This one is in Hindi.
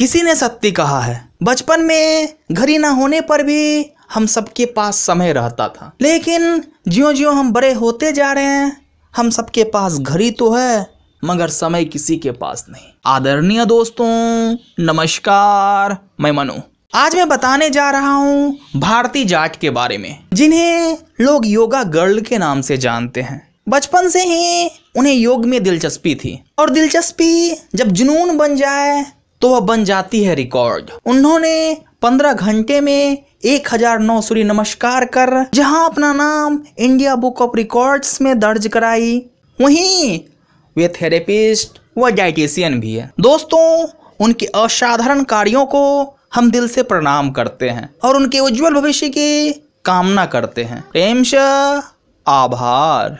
किसी ने सत्य कहा है बचपन में घड़ी ना होने पर भी हम सबके पास समय रहता था लेकिन ज्यो ज्यो हम बड़े होते जा रहे हैं हम सबके पास घड़ी तो है मगर समय किसी के पास नहीं आदरणीय दोस्तों नमस्कार मैं मनु आज मैं बताने जा रहा हूँ भारतीय जाट के बारे में जिन्हें लोग योगा गर्ल के नाम से जानते हैं बचपन से ही उन्हें योग में दिलचस्पी थी और दिलचस्पी जब जुनून बन जाए तो वह बन जाती है रिकॉर्ड उन्होंने पंद्रह घंटे में एक हजार नौ सूर्य नमस्कार कर जहां अपना नाम इंडिया बुक ऑफ रिकॉर्ड्स में दर्ज कराई वहीं वे थेरेपिस्ट व डाइटिशियन भी है दोस्तों उनके असाधारण कार्यों को हम दिल से प्रणाम करते हैं और उनके उज्जवल भविष्य की कामना करते हैं प्रेम आभार